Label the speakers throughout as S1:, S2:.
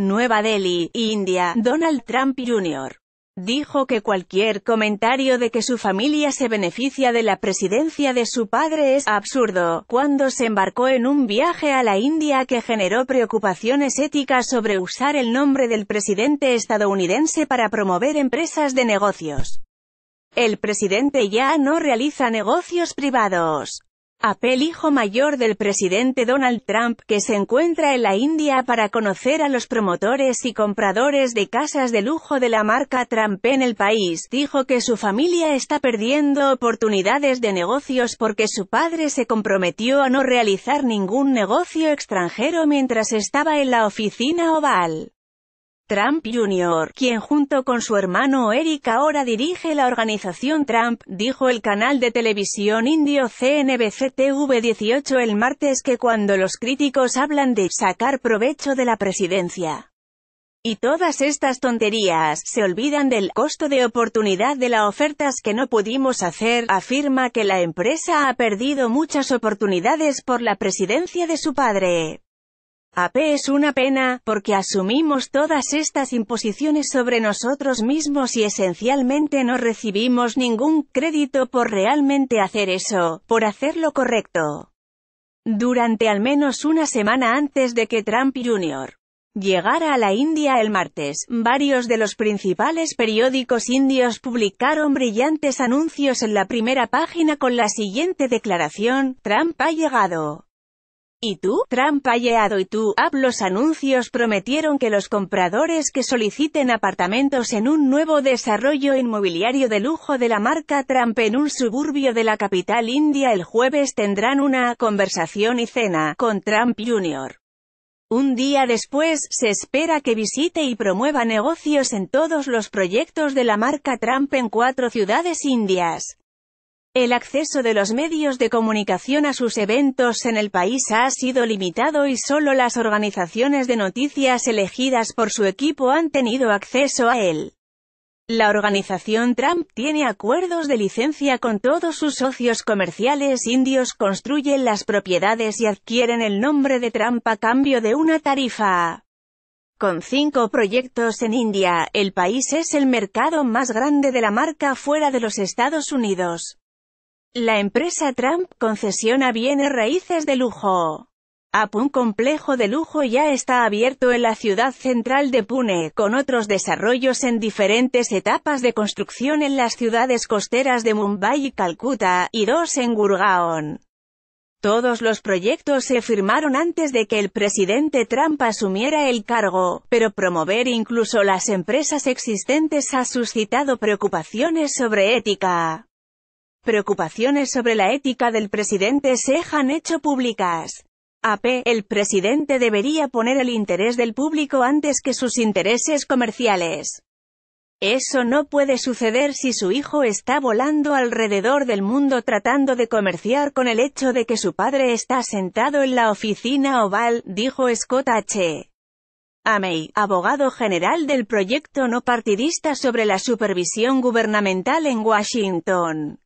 S1: Nueva Delhi, India, Donald Trump Jr. Dijo que cualquier comentario de que su familia se beneficia de la presidencia de su padre es absurdo, cuando se embarcó en un viaje a la India que generó preocupaciones éticas sobre usar el nombre del presidente estadounidense para promover empresas de negocios. El presidente ya no realiza negocios privados. Apple hijo mayor del presidente Donald Trump, que se encuentra en la India para conocer a los promotores y compradores de casas de lujo de la marca Trump en el país, dijo que su familia está perdiendo oportunidades de negocios porque su padre se comprometió a no realizar ningún negocio extranjero mientras estaba en la oficina oval. Trump Jr., quien junto con su hermano Eric ahora dirige la organización Trump, dijo el canal de televisión indio CNBC-TV18 el martes que cuando los críticos hablan de «sacar provecho de la presidencia» y todas estas tonterías, se olvidan del «costo de oportunidad de las ofertas que no pudimos hacer», afirma que la empresa ha perdido muchas oportunidades por la presidencia de su padre. AP es una pena, porque asumimos todas estas imposiciones sobre nosotros mismos y esencialmente no recibimos ningún crédito por realmente hacer eso, por hacer lo correcto. Durante al menos una semana antes de que Trump Jr. llegara a la India el martes, varios de los principales periódicos indios publicaron brillantes anuncios en la primera página con la siguiente declaración, Trump ha llegado. Y tú, Trump ha llegado y tú, App los anuncios prometieron que los compradores que soliciten apartamentos en un nuevo desarrollo inmobiliario de lujo de la marca Trump en un suburbio de la capital india el jueves tendrán una conversación y cena con Trump Jr. Un día después, se espera que visite y promueva negocios en todos los proyectos de la marca Trump en cuatro ciudades indias. El acceso de los medios de comunicación a sus eventos en el país ha sido limitado y solo las organizaciones de noticias elegidas por su equipo han tenido acceso a él. La organización Trump tiene acuerdos de licencia con todos sus socios comerciales indios, construyen las propiedades y adquieren el nombre de Trump a cambio de una tarifa. Con cinco proyectos en India, el país es el mercado más grande de la marca fuera de los Estados Unidos. La empresa Trump concesiona bienes raíces de lujo. Apun un complejo de lujo ya está abierto en la ciudad central de Pune, con otros desarrollos en diferentes etapas de construcción en las ciudades costeras de Mumbai y Calcuta, y dos en Gurgaon. Todos los proyectos se firmaron antes de que el presidente Trump asumiera el cargo, pero promover incluso las empresas existentes ha suscitado preocupaciones sobre ética. Preocupaciones sobre la ética del presidente se han hecho públicas. AP, el presidente debería poner el interés del público antes que sus intereses comerciales. Eso no puede suceder si su hijo está volando alrededor del mundo tratando de comerciar con el hecho de que su padre está sentado en la oficina oval, dijo Scott H. Amey, abogado general del proyecto no partidista sobre la supervisión gubernamental en Washington.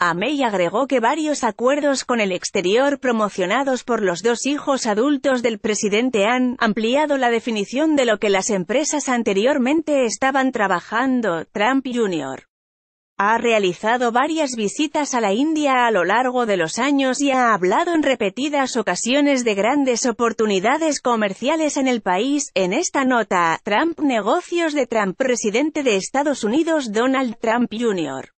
S1: Amey agregó que varios acuerdos con el exterior promocionados por los dos hijos adultos del presidente han ampliado la definición de lo que las empresas anteriormente estaban trabajando. Trump Jr. ha realizado varias visitas a la India a lo largo de los años y ha hablado en repetidas ocasiones de grandes oportunidades comerciales en el país. En esta nota, Trump Negocios de Trump Presidente de Estados Unidos Donald Trump Jr.